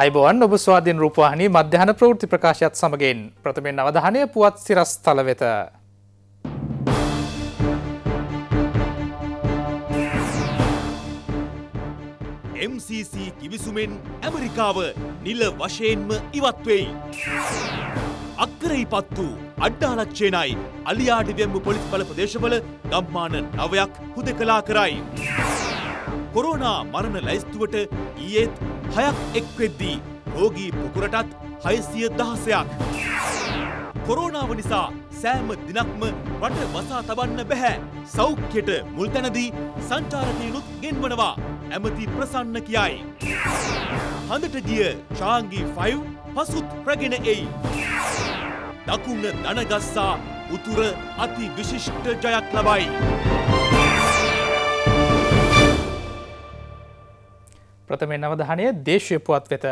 අයිබෝන් ඔබ ස්වාධීන් රූපවාහිනී මධ්‍යහන ප්‍රෘති ප්‍රකාශයත් සමගින් ප්‍රථමෙන් අවධානය පුවත් සිරස් තල වෙත. MCC කිවිසුමෙන් ඇමරිකාව නිල වශයෙන්ම ඉවත්වෙයි. අක්කරයි පත්තු අඩ්ඩාලක්ෂේනයි අලියාඩිවම්ම පොලිස් පල ප්‍රදේශවල ගම්මාන නවයක් හුද කලා කරයි. කොරෝනා මරණ ලැයිස්තුවට ඊයේත් හයක් එක්වෙද්දී රෝගී පොකුරටත් හයසිය දහසයක්. කොරෝනාව නිසා සෑම දිනක්ම රට වසා තබන්න බැහැ. සෞඛ්‍යයට මුල්තැනදී සංචාරකයනුත් ගෙන්වනවා. ඇමති ප්‍රසන්න කියයි. හඳට ගිය චාංගි 5 පසුත් රැගෙන එයි. දකුණ දනගස්සා උතුර අති විශිෂ්ට ජයක් ලබයි. ප්‍රථමෙන් අවධානය දේශය පුවත් වෙත.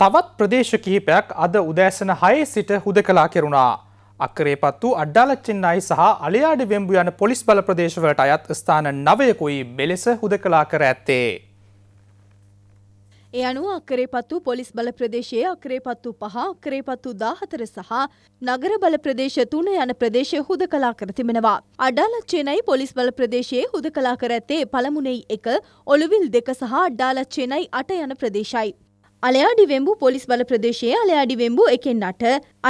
තවත් ප්‍රදේශ කිහිපයක් අද උදෑසන හයේ සිට හුද කලා කෙරුණා. අක්කරේපත් වූ අඩ්ඩාලච්චින්නයි සහ අලයාඩ වෙම්බු යන පොලිස් බල ප්‍රදේශවලට අයත් ස්ථාන නවයකුයි මෙලෙස හුද කලා කර ඇත්තේ. ඒ අනුව අක්කරේපත්තු පොලිස් බල ප්‍රදේශයේ අක්කරේපත්තු පහ අක්කරේපත්තු දාහතර සහ නගර බල ප්‍රදේශ තුන යන ප්‍රදේශය හුද කලා කර තිබෙනවා. අඩාල චෙනයි පොලිස් බල ප්‍රදේශයේ හුද කලා කර ඇත්තේ පළමුනෙයි එක ඔළුවිල් දෙක සහ අඩාල චෙනයි අට යන ප්‍රදේශයි. අලයාඩි වෙම්බු පොලිස් බල ප්‍රදේශයේ අලයාඩි වෙම්බු එකෙන් අට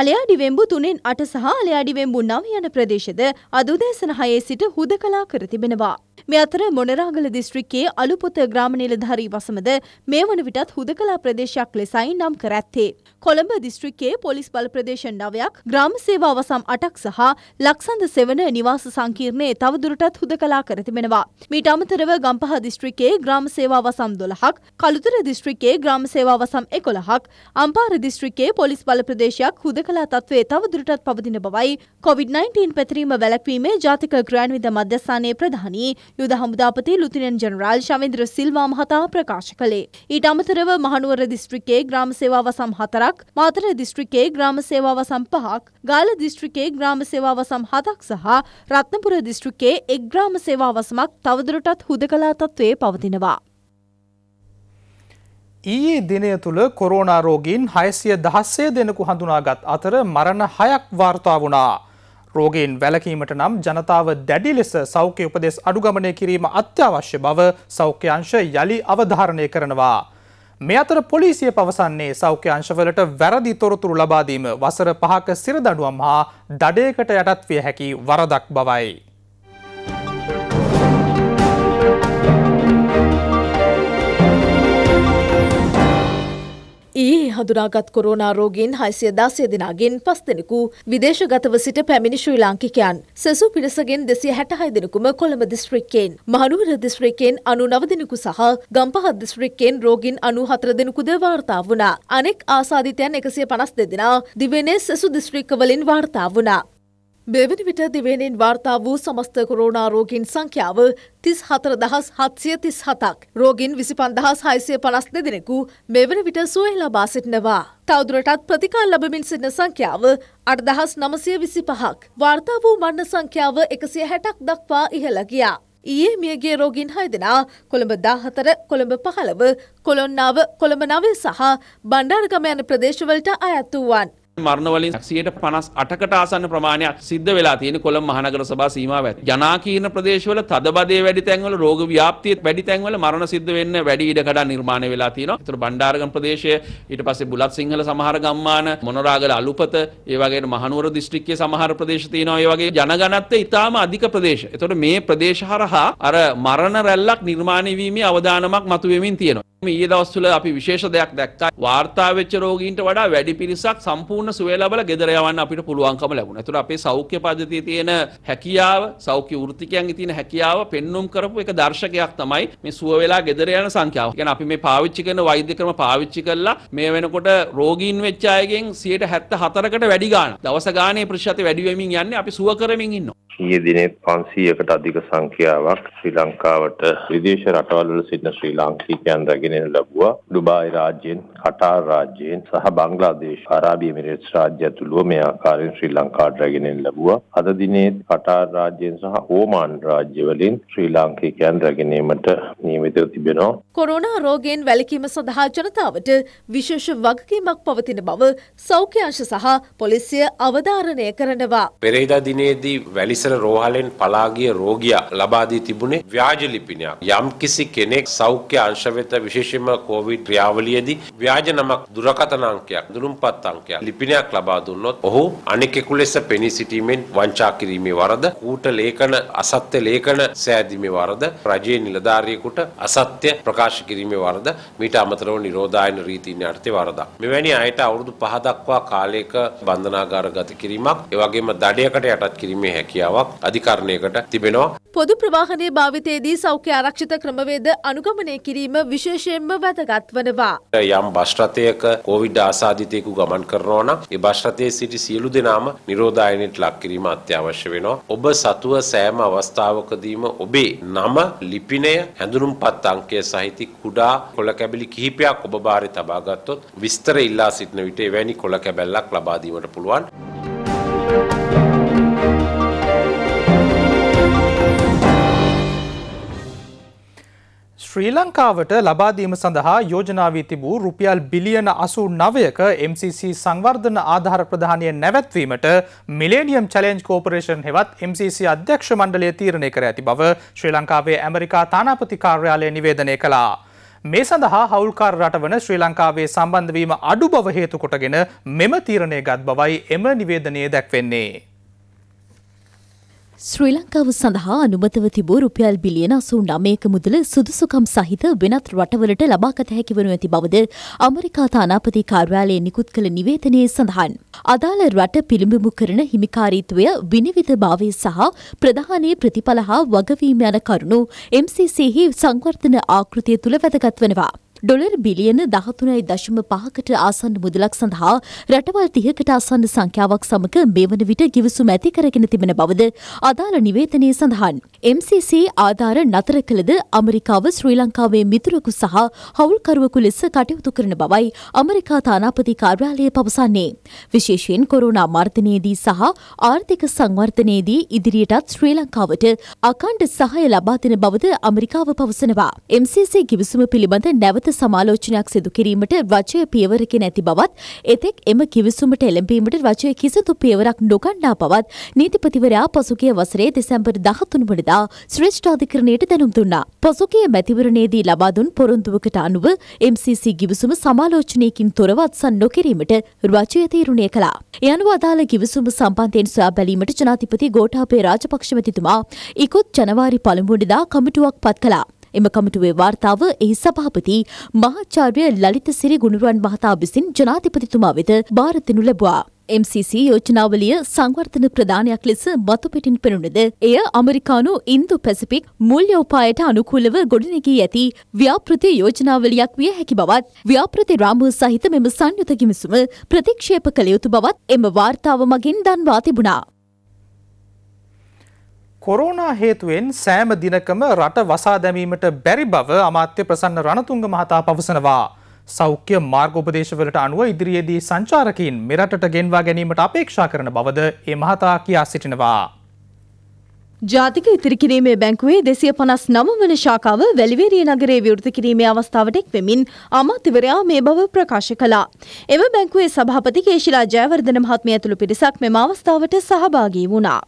අලයාඩි වෙම්බු තුනෙන් අට සහ අලයාඩි වෙම්බු නව යන ප්‍රදේශද අදුදේශන හයේ සිට හුද කලා කර තිබෙනවා. මේ අතර මොනරාගල දිස්ත්‍රික්කයේ අලුපොත ග්‍රාම නිලධාරී වසමද මේ වන විටත් හුදකලා ප්‍රදේශයක් ලෙසයි නම් කර ඇත්තේ. කොළඹ දිස්ත්‍රික්කයේ පොලිස් බල ප්‍රදේශ නවයක් ග්‍රාම සේවා වසම් අටක් සහ ලක්සඳ සෙවන නිවාස සංකීර්ණයේ තවදුරටත් හුදකලා කර තිබෙනවා. මීට අමතරව ගම්පහ දිස්ත්‍රික්කයේ ග්‍රාම සේවා වසම් 12ක්, කළුතර දිස්ත්‍රික්කයේ ග්‍රාම සේවා වසම් 11ක්, අම්පාර දිස්ත්‍රික්කයේ පොලිස් බල ප්‍රදේශයක් හුදකලා තත්ත්වයේ තවදුරටත් පවතින බවයි COVID-19 පැතිරීම වැළැක්වීමේ ජාතික ක්‍රියාන්විත මධ්‍යස්ථානයේ ප්‍රධානී යුද හමුදාපති ලුතිනන් ජනරාල් ශවින්ද්‍ර සිල්වා මහතා ප්‍රකාශ කළේ. ඊට අමතරව මහනුවර දිස්ත්‍රිකේ ග්‍රාම සේවාවසම් හතරක්, මාතර දිස්ත්‍රිකේ ග්‍රාම සේවාවසම් පහක්, ගාල දිස්ත්‍රිකේ ග්‍රාම සේවාවසම් හතක් සහ රත්නපුර දිස්ත්‍රිකේ එක් ග්‍රාම සේවාවසමක් තවදුරටත් හුදකලා තත්ත්වයේ පවතිනවා. ඊයේ දිනය තුළ කොරෝනා රෝගීන් 616 දෙනෙකු හඳුනාගත් අතර මරණ 6ක් වාර්තා වුණා. රෝගයෙන් වැලකීමට නම් ජනතාව දැඩි ලෙස සෞඛ්‍ය උපදෙස් අඩුගමනය කිරීම අත්‍යවශ්‍ය බව සෞඛ්‍ය අංශ යළි අවධාරණය කරනවා. මේ අතර පොලිසිය පවසන්නේ සෞඛ්‍ය අංශවලට වැරදි තොරතුරු ලබාදීම වසර පහක සිරදඩුවම් හා දඩයකට යටත්විය හැකි වරදක් බවයි. ඊයේ හඳුනාගත් කොරෝනා රෝගීන් හයිසිය දාසය දෙනාගෙන් පස් දෙනෙකු විදේශගතව සිට පැමිණි ශ්‍රී ලාංකිකයන් සෙසු පිරිසගෙන් දෙසිය හැටහයි දෙනෙකුම කොළඹ දිස්ත්‍රික්කයෙන් මහනුවර දිස්ත්‍රික්කයෙන් අනු නව දෙනෙකු සහ ගම්පහ දිස්ත්‍රික්කයෙන් රෝගීන් අනු හතර දෙනෙකුද වාර්තා වුණා. අනෙක් ආසාධිතයන් එකසිය පනස් දෙදෙනා දිවෙනේ සෙසු දිස්ත්‍රික්කවලින් වාර්තා වුණා. මෙවැනි විට දිවයිනෙන් වාර්තා වූ සමස්ත කොරෝනා රෝගීන් සංඛ්‍යාව තිස් හතර දහස් හත්සිය තිස් හතක් රෝගීන් විසි පන්දහස් හයිසය පනස් දෙදෙනෙකු මෙවැනි විට සුවහි ලබා සිටිනවා. තවදුරටත් ප්‍රතිකාල් ලබමින් සිටින සංඛ්‍යාව අටදහස් නමසය විසි පහක්. වාර්තා වූ මන්න සංඛ්‍යාව එකසිය හැටක් දක්වා ඉහළ ගියා. ඊයේ මියගේ රෝගීන් හය දෙනා කොළඹ දාහතර කොළඹ පහළව කොළොන්නාව කොළඹ නවය සහ බණ්ඩාර්ගම යන ප්‍රදේශවලට අයත් වූවන්. මරණවලින් 158කට ආසන්න ප්‍රමාණයක් සිද්ධ වෙලා තියෙන කොළඹ මහනගර සභා සීමාව ඇතුළේ. ජනාකීර්ණ ප්‍රදේශවල තදබදේ වැඩි තැන්වල රෝග ව්‍යාප්තිය වැඩි තැන්වල මරණ සිද්ධ වෙන්න වැඩි ඉඩකඩම් නිර්මාණය වෙලා තියෙනවා. ඒතර බණ්ඩාරගම ප්‍රදේශය ඊට පස්සේ බුලත් සිංහල සමහර ගම්මාන මොනරාගල අලුපත ඒ වගේම මහනුවර දිස්ත්‍රික්කයේ සමහර ප්‍රදේශ තියෙනවා. ඒ වගේ ජනගණත්වය ඉතාම අධික ප්‍රදේශ. ඒතකොට මේ ප්‍රදේශ හරහා අර මරණ රැල්ලක් නිර්මාණය වීමේ අවදානමක් මතුවෙමින් තියෙනවා. ඊයේ දවස්වල අපි විශේෂ දෙයක් දැක්කා. වාර්තා වෙච්ච රෝගීන්ට වඩා වැඩි පිරිසක් සම්පූර්ණ සුවය ලබලා ගෙදර යවන්න අපිට පුළුවන්කම ලැබුණා. ඒතර අපේ සෞඛ්‍ය පද්ධතියේ තියෙන හැකියාව, සෞඛ්‍ය වෘත්තිකයන්ගේ තියෙන හැකියාව පෙන්눔 කරපු එක දර්ශකයක් තමයි මේ සුව වෙලා ගෙදර යන සංඛ්‍යාව. කියන්නේ අපි මේ පාවිච්චි කරන වෛද්‍ය ක්‍රම පාවිච්චි කරලා මේ වෙනකොට රෝගීන් වෙච්ච අයගෙන් 74කට වැඩි ගාණක් දවස ගානේ ප්‍රතිශතය වැඩි වෙමින් යන්නේ අපි සුව කරමින් ඉන්නවා. ඊයේ දිනේ 500කට අධික සංඛ්‍යාවක් ශ්‍රී ලංකාවට විදේශ රටවල් වල සිටින ශ්‍රී ලාංකිකයන් රැගෙන ලැබුවා. ඩුබායි රාජ්‍යයෙන්, කටාර් රාජ්‍යයෙන් සහ බංග්ලාදේශ, අරාබි එමිරේට්ස් රාජ්‍ය ඇතුළුව මේ ආකාරයෙන් ශ්‍රී ලංකාවට රැගෙන ලැබුවා. අද දිනේ කටාර් රාජ්‍යයෙන් සහ ඕමාන් රාජ්‍ය වලින් ශ්‍රී ලාංකිකයන් රැගෙනීමට නියමිතව තිබෙනවා. කොරෝනා රෝගයෙන් වැළකීම සඳහා ජනතාවට විශේෂ වගකීමක් පවතින බව සෞඛ්‍ය අංශ සහ පොලිසිය අවධාරණය කරනවා. පෙරේදා දිනේදී වැලිස ඉස්සර රෝහලෙන් පලා ගිය රෝගියා ලබා දී තිබුණේ ව්‍යාජ ලිපිනයක්. යම් කිසි කෙනෙක් සෞඛ්‍ය අංශ වෙත විශේෂයෙන්ම කොවිඩ් ක්‍රියාවලියේදී ව්‍යාජ නමක් දුරකථන අංකයක්, දුරුම්පත් අංකයක් ලිපිනයක් ලබා දුන්නොත් ඔහු අනෙකෙකු ලෙස පෙනී සිටීමෙන් වංචා කිරීමේ වරද, කූට ලේඛන, අසත්‍ය ලේඛන සෑදීමේ වරද, රජයේ නිලධාරියෙකුට අසත්‍ය ප්‍රකාශ කිරීමේ වරද, මීට අමතරව නිරෝධායන රීතීන් යටතේ වරදක්. මෙවැනි අයට අවුරුදු 5 දක්වා කාලයක බන්ධනාගාර ගත කිරීමක්, ඒ වගේම දඩයකට යටත් කිරීමේ හැකියාව අවස්ථාවක් අධිකරණයකට තිබෙනවා. පොදු ප්‍රවාහනය භාවිතයේදී සෞඛ්‍ය ආරක්ෂිත ක්‍රමවේද අනුගමනය කිරීම විශේෂයෙන්ම වැදගත් වනවා. යම් බස් රථයක කොවිඩ් ආසාදිතයෙකු ගමන් කරනවා නම් ඒ බස් රථයේ සිටි සියලු දෙනාම නිරෝධායනයට ලක් කිරීම අත්‍යවශ්‍ය වෙනවා. ඔබ සතුව සෑම අවස්ථාවකදීම ඔබේ නම, ලිපිණය, හැඳුනුම්පත් අංකය සහිත කුඩා කොළ කැබිලි කිහිපයක් ඔබ භාරේ තබා ගත්තොත් විස්තර ඉල්ලා සිටින විට එවැනි කොළ කැබැල්ලක් ලබා දීමට පුළුවන්. ශ්‍රී ලංකාවට ලබාදීම සඳහා යෝජනාවී තිබූ රුපියල් බිලියන අසු නවයක MCC සංවර්ධන ආධාර ප්‍රධානය නැවැත්වීමට මිලේනියම් චලෙන්ජ් කෝපරේෂන් හෙවත් MCC අධ්‍යක්ෂ මණ්ඩලය තීරණය කර ඇති බව ශ්‍රී ලංකාවේ ඇමරිකා තානාපති කාර්යාලය නිවේදනය කළා. මේ සඳහා හවුල්කාර රටවන ශ්‍රී ලංකාවේ සම්බන්ධවීම අඩු බව හේතු කොටගෙන මෙම තීරණය ගත් බවයි එම නිවේදනයේ දැක්වෙන්නේ. ශ්‍රී ලංකාව සඳහා අනුමතව තිබූ රුපියල් බිලියන අසූ නමයක මුදල සුදුසුකම් සහිත වෙනත් රටවලට ලබාගත හැකිවනු ඇති බවද අමරිකා තානාපති කාර්යාලයේ නිකුත් කළ නිවේදනයේ සඳහන්. අදාළ රට පිළිඹිඹු කරන හිමිකාරීත්වය විනිවිධභාවය සහ ප්‍රධානයේ ප්‍රතිඵල හා වගවීම යන කරුණු MCCහි සංවර්ධන ආකෘතිය තුළ වැදගත් වනවා. ඩොලර් බිලියන දහතුනයි දශම පහකට ආසන්න මුදලක් සඳහා රටවල් තිහකට ආසන්න සංඛ්‍යාවක් සමග මේ වන විට ගිවිසුම් ඇති කරගෙන තිබෙන බවද අදාළ නිවේතනයේ සඳහන්. MCC ආධාර නතර කළද අමරිකාව ශ්‍රී ලංකාවේ මිතුරකු සහ හවුල්කරුවකු ලෙස කටයුතු කරන බවයි අමරිකා තානාපති කාර්යාලය පවසන්නේ. විශේෂයෙන් කොරුණා මර්ධනයේදී සහ ආර්ථික සංවර්ධනයේදී ඉදිරියටත් ශ්‍රී ලංකාවට අකණ්ඩ සහය ලබා දෙන බවද අමරිකාව පවසනවා. MCC ගිවිසුම පිළිබඳ නැවත සමාලෝචනයක් සිදු කිරීමට රජය පියවරකෙන ඇති බවත් එතෙක් එම කිවිසුමට එළඹීමට රජය කිසිදු පියවරක් නොගන්නා බවත් නීතිපතිවරයා පසුගිය වසරේ දෙසැම්බර් 13 වනදා කරලා ශ්‍රේෂ්ඨ අධිකරණයට දැනුම් දුන්නා. පසුගිය මැතිවරණයේදී ලබා දුන් පොරොන්දුවකට අනුව MCC ගිවිසුම සමාලෝචනයකින් තොරව අත්සන් නොකිරීමට රජය තීරණය කළා. ඒ අනුව අදාළ ගිවිසුම සම්බන්ධයෙන් සොයා බැලීමට ජනාධිපති ගෝඨාභය රාජපක්ෂ මැතිතුමා ඉකුත් ජනවාරි පළමුවෙනිදා කමිටුවක් පත් කළා. එම කමිටුවේ වාර්තාව එහි සභාපති මහාචාර්ය ලලිත සිරි ගුණරුවන් මහතා විසින් ජනාධිපතිතුමා වෙත බාර දෙනු ලැබුවා. MCC යෝජනාවලිය සංවර්ධන ප්‍රධානයක් ලෙස බතු පිටින් පෙනුනද එය අමරිකානු ඉන්දු පැසිපික් මුල්්‍ය උපායට අනුකූලව ගොඩනැගී ඇති ව්‍යාපෘති යෝජනාවලියක් විය හැකි බවත් ව්‍යාපෘති රාමුව සහිත මෙම සංයුත කිමිසුම ප්‍රතික්ෂේප කළ යුතු බවත් එම වාර්තාව මගින් දන්වා තිබුණා. කොරෝනා හේතුවෙන් සෑම දිනකම රට වසා දැමීමට බැරි බව අමාත්‍ය ප්‍රසන්න රණතුංග මහතා පවසනවා. සෞඛ්‍ය මාර්ගෝපදේශවලට අනුව ඉදිරියේදී සංචාරකයින් මෙරටට ගෙන්වා ගැනීමට අපේක්ෂා කරන බවද ඒ මහතා කියා සිටිනවා. ජාතික ඉතිරිකිරීමේ බැංකුවේ දෙසිය පනස් නම වන ශාකාව වැලිවේරිය නගරේ විවෘත කිරීමේ අවස්ථාවට එක් වෙමින් අමාත්‍යවරයා මේ බව ප්‍රකාශ කළා. එම බැංකුවේ සභාපති කේශිලා ජයවර්ධන මහත්මිය ඇතුළු පිරිසක් මෙම අවස්ථාවට සහභාගී වුණා.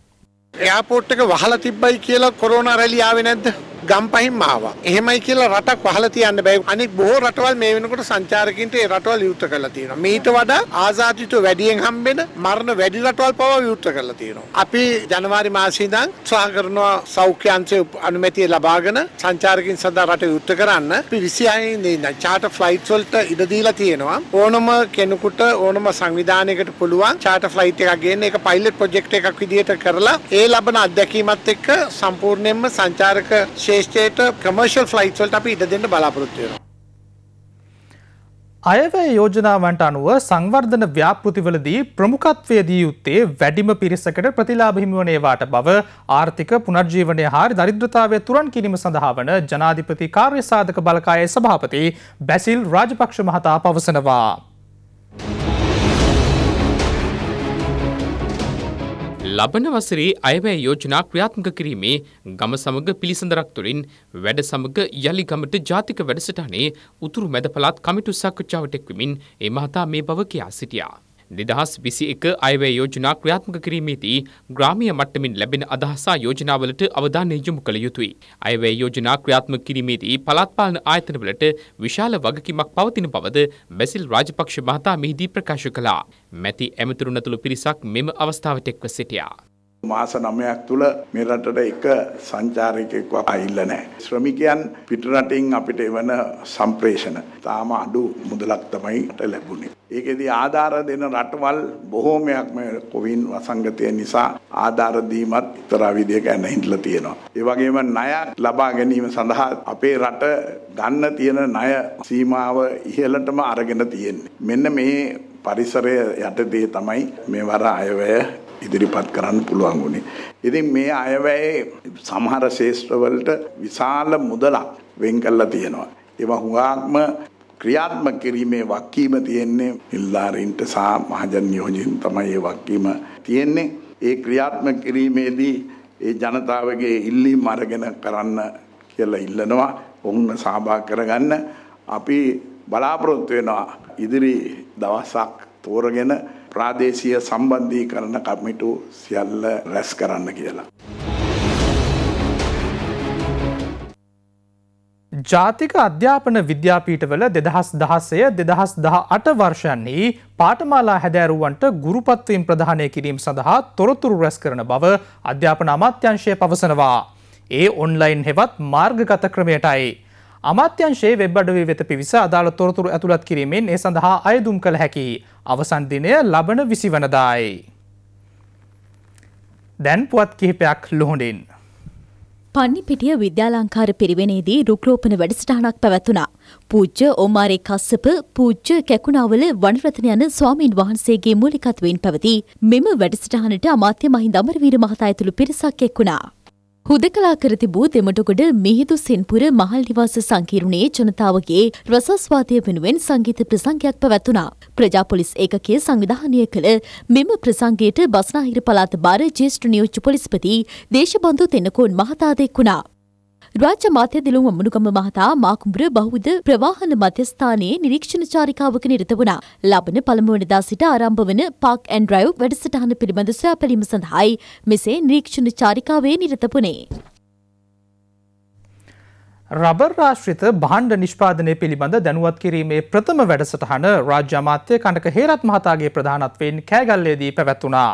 එයාපෝට් එක වහලා තිබ්බයි කියලා කොරෝනා රැලි ආවේ නැද්ද? ගම්පහින්ම ආවා. එහෙමයි කියලා රටක් වහලා තියන්න බෑ. අනෙක් බොහෝ රටවල් මේ වෙනකොට සංචාරකින්ට ඒ රටවල් විවෘත කරලා තියෙනවා. මීට වඩා ආසාදිතව වැඩියෙන් හම්බෙන මරණ වැඩි රටවල් පවා විවෘත කරලා තියෙනවා. අපි ජනවාරි මාසයේ ඉඳන් උත්සාහ කරනවා සෞඛ්‍ය අංශයේ අනුමැතිය ලබාගෙන සංචාරකින් සඳහා රට විවෘත කරන්න. අපි 26 ඉඳන් චාටර් ෆ්ලයිට්ස් වලට ඉඩ දීලා තියෙනවා. ඕනම කෙනෙකුට ඕනම සංවිධානයකට පුළුවන් චාටර් ෆ්ලයිට් එකක් ගේන්න ඒක පයිලට් ප්‍රොජෙක්ට් එකක් විදිහට කරලා ඒ ලබන අත්දැකීමත් එක්ක සම්පූර්ණයෙන්ම සංචාරක ශේ දේශයට කමර්ශල් ෆ්ලයිට් වලට අපි ඉඩ දෙන්න බලාපොරොත්තු වෙනවා. අයවැය යෝජනාවන්ට අනුව සංවර්ධන ව්‍යාපෘතිවලදී ප්‍රමුඛත්වය දී යුත්තේ වැඩිම පිරිසකට ප්‍රතිලාභ හිමිවනේවාට බව ආර්ථික පුනර්ජීවනය හාරි දරිද්‍රතාවය තුරන් කිරීම සඳහා වන ජනාධිපති කාර්යසාධක බලකායේ සභාපති බැසිල් රාජපක්ෂ මහතා පවසනවා. ලබන වසරේ අයවැය යෝජනා ක්‍රියාත්මක කිරීමේ ගම සමග පිළිසඳරක් තුළින් වැඩ සමග යළිගමට ජාතික වැඩසටහනේ උතුරු මැද පළාත් කමිටු සාකච්ඡාවට එක්වමින් ඒ මහතා මේ බව කියා සිටියා. දෙදහස් විසි එක අයවැය යෝජනා ක්‍රියාත්මක කිරීමේදී ග්‍රාමීය මට්ටමින් ලැබෙන අදහසා යෝජනාවලට අවධානය යොමු කළ යුතුයි. අයවැය යෝජනා ක්‍රියාත්මක කිරීමේදී පළාත් පාලන ආයතනවලට විශාල වගකීමක් පවතින බවද බැසිල් රාජපක්ෂ මහතා මෙහිදී ප්‍රකාශ කළා. මැති ඇමතුරුනතුළු පිරිසක් මෙම අවස්ථාවට එක්ව සිටියා. මාස 9ක් තුල මේ රටට එක සංචාරකයෙක්වත් ආවිල්ලා නැහැ. ශ්‍රමිකයන් පිටරටින් අපිට එවන සම්ප්‍රේෂණ තාම අඩු මුදලක් තමයි ලැබුණේ. ඒකෙදී ආධාර දෙන රටවල් බොහෝමයක් මේ කොවින් වසංගතය නිසා ආධාර දීමත් ඉතරා විදියක නැහින්ලා තියෙනවා. ඒ වගේම ණය ලබා ගැනීම සඳහා අපේ රට ගන්න තියෙන ණය සීමාව ඉහළටම අරගෙන තියෙන්නේ. මෙන්න මේ පරිසරය යටදී තමයි මේ වර අයවැය ඉදිරිපත් කරන්න පුළුවන් වුණේ. ඉතින් මේ අයවැයේ සමහර ශේෂ්ත්‍රවලට විශාල මුදලක් වෙන් කරලා තියෙනවා. ඒවා හුඟක්ම ක්‍රියාත්මක කිරීමේ වක්කීම තියෙන්නේ නිලධාරීන්ට සහ මහජන නියෝජින් තමයි ඒ වක්කීම තියෙන්නේ. ඒ ක්‍රියාත්මක කිරීමේදී ඒ ජනතාවගේ ඉල්ලීම් අරගෙන කරන්න කියලා ඉල්ලනවා. ඔවුන්ව සහභාගී කරගන්න අපි බලාපොරොත්තු වෙනවා ඉදිරි දවසක් තෝරගෙන ප්‍රාදේශීය සම්බන්ධීකරණ කමිටු සියල්ල රැස් කරන්න කියලා. ජාතික අධ්‍යාපන විද්‍යාපීඨවල දෙදහස් දහසය දෙදහස් දහ අට වර්ෂයන්නේ පාටමාලා හැදෑරුවන්ට ගුරුපත්වයෙන් ප්‍රධානය කිරීම සඳහා තොරතුරු රැස් කරන බව අධ්‍යාපන අමාත්‍යංශය පවසනවා. ඒ ඔන්ලයින් හෙවත් මාර්ගගත ක්‍රමයටයි. අමාත්‍යංශයේ වෙබ් අඩවේ වෙත පිවිස අදාළ තොරතුරු ඇතුළත් කිරීමෙන් ඒ සඳහා අයදුම් කළ හැකි අවසන් දිනය ලබන විසිවනදායි. දැන් පුවත් කිහිපයක් ලොහොඩින්. පන්නිපිටිය විද්‍යාලංකාර පිරිවෙනේදී රුක්‍රෝපන වැඩසටහනක් පැවැත්වුණා. පූජ්‍ය ඕමාරේ කස්සප පූජ්‍ය කැකුණාවල වනරතන යන ස්වාමීන් වහන්සේගේ මූලිකත්වයෙන් පැවති මෙම වැඩසටහනට අමාත්‍ය මහින්ද අමරවීර මහතා ඇතුළු පිරිසක් එක්වුණා. හුදකලා කර තිබූ දෙමටගොඩ මිහිදු සෙන්පුර මහල් නිවාස සංකීර්ණයේ ජනතාවගේ රසස්වාදය වෙනුවෙන් සංගීත ප්‍රසංගයක් පැවැත්වුණා. ප්‍රජාපොලිස් ඒකකයේ සංවිධානය කළ මෙම ප්‍රසංගයට බස්නාහිර පළාත බාර ජ්‍යෙෂ්ඨ නියෝජ්‍ය පොලිස්පති දේශබන්දු තෙන්නකෝන් මහතා දෙක් වුණා. රාජ්‍ය මාධ්‍ය දිලුම් මුණුගම මහතා මාකුඹුර බහුද ප්‍රවාහන මධ්‍යස්ථානයේ නිරීක්ෂණ චාරිකාවක නිරත වුණා. ලබන පළමුවනදා සිට ආරම්භ වන පාක් ඇන් ඩ්‍රයිව් වැඩසටහන පිළිබඳ සොයාපැලීම සඳහායි මෙසේ නිරීක්ෂණ චාරිකාවේ නිරත වුණේ. රබර් රාශ්‍රිත බහන්්ඩ නිෂ්පාදනය පිළිබඳ දැනුවත් කිරීමේ ප්‍රථම වැඩසටහන රාජ්‍යමාත්‍ය කණක හේරත් මහතාගේ ප්‍රධානත්වයෙන් කෑගල්ලේදී පැවැත්වුණා.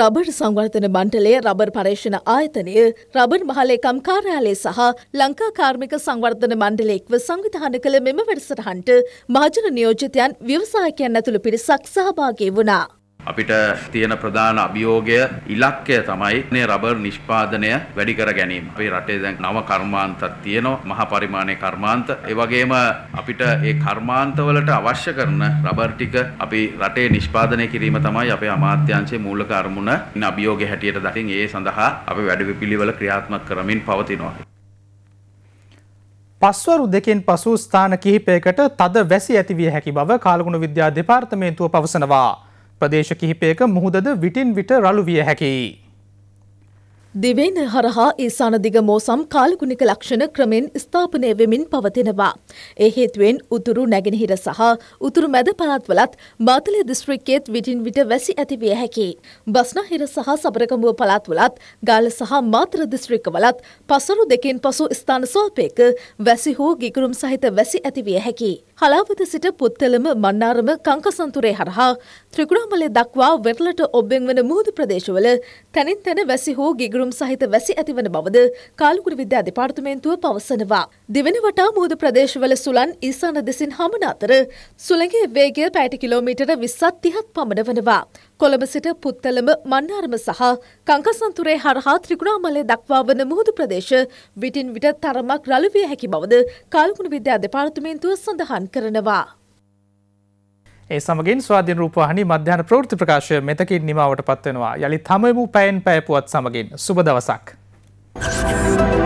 රබර් සංවර්ධන මණ්ඩලය රබර් පර්යේෂණ ආයතනය රබර් මහලේකම් කාර්යාලය සහ ලංකා කාර්මික සංවර්ධන මණ්ඩලය එක්ව සංවිධානය කළ මෙම වැඩසටහනට මහජන නියෝජිතයන් ව්‍යවසායකයන් ඇතුළු පිරිසක් සහභාගී වුණා. අපිට තියෙන ප්‍රධාන අභියෝගය ඉලක්කය තමයි මේ රබර් නිෂ්පාදනය වැඩි කර ගැනීම. අපේ රටේ දැන් නව කර්මාන්තක් තියෙනවා මහ පරිමාණයේ කර්මාන්ත. ඒ වගේම අපිට ඒ කර්මාන්තවලට අවශ්‍ය කරන රබර් ටික අපි රටේ නිෂ්පාදනය කිරීම තමයි අපේ අමාත්‍යාංශයේ මූලික අරමුණ. ඉන් අභියෝගය හැටියට දකින් ඒ සඳහා අපි වැඩපිළිවෙල ක්‍රියාත්මක කරමින් පවතිනවා. පස්වරු දෙකෙන් පසු ස්ථාන කිහිපයකට තද වැසි ඇතිවිය හැකි බව කාලගුණ විද්‍යා දෙපාර්තමේන්තුව පවසනවා. ප්‍රදේශ කිහිපයක මුහුදද විටින් විට රළු විය හැකියි. දිවයින හරහා ඒ සනදිග මෝසම් කාලගුණික ලක්ෂණ ක්‍රමෙන් ස්ථාපනය වෙමින් පවතිනවා. ඒ හේතුවෙන් උතුරු නැගෙනහිර සහ උතුරු මැද පළාත්වලත් බාතලය දිස්ත්‍රික්කයේත් විටින් විට වැසි ඇති විය හැකි. බස්නාහිර සහ සබරකමුව පළාත්වලත් ගාල්ල සහ මාතර දිස්ත්‍රික්කවලත් පසරු දෙකෙන් පසු ස්ථාන සෝපයක වැසි හෝ ගිගුරුම් සහිත වැසි ඇති විය හැකි. හලාවත සිට පුත්තලම මන්නාරම කංකසන්තුරේ හරහා ත්‍රිකුණාමලය දක්වා වෙරලට ඔබ්බෙන් වන මුහුදු ප්‍රදේශවල තැනින් තැන වැසි හෝ ගිගරුම් සහිත වැසි ඇතිවන බවද කාලුකුරු විද්‍යා දෙපාර්තමේන්තුව පවසනවා. දෙවන වටා මුහුදු ප්‍රදේශවල සුලන් ඊසාන දෙසින් හමන අතර සුළඟේ වේගය පැයට කිලෝමීටර විස්සත් තිහත් පමණ වනවා. කොළඹ සිට පුත්තලම මන්නාරම සහ කංකසන්තුරේ හරහා ත්‍රිකුණාමලය දක්වා වන මුහුදු ප්‍රදේශ විටින් විට තරමක් රළුවිය හැකි බවද කාලගුණ විද්‍යා දෙපාර්තමේන්තුව සඳහන් කරනවා. ඒ සමගින් ස්වාධීන රූපවාහිනී මධ්‍යහන ප්‍රවෘත්ති ප්‍රකාශය මෙතකින් නිමාවට පත්වෙනවා. යලි තමමු පැයෙන් පැය පුවත් සමගින් සුබ දවසක්. Thank you.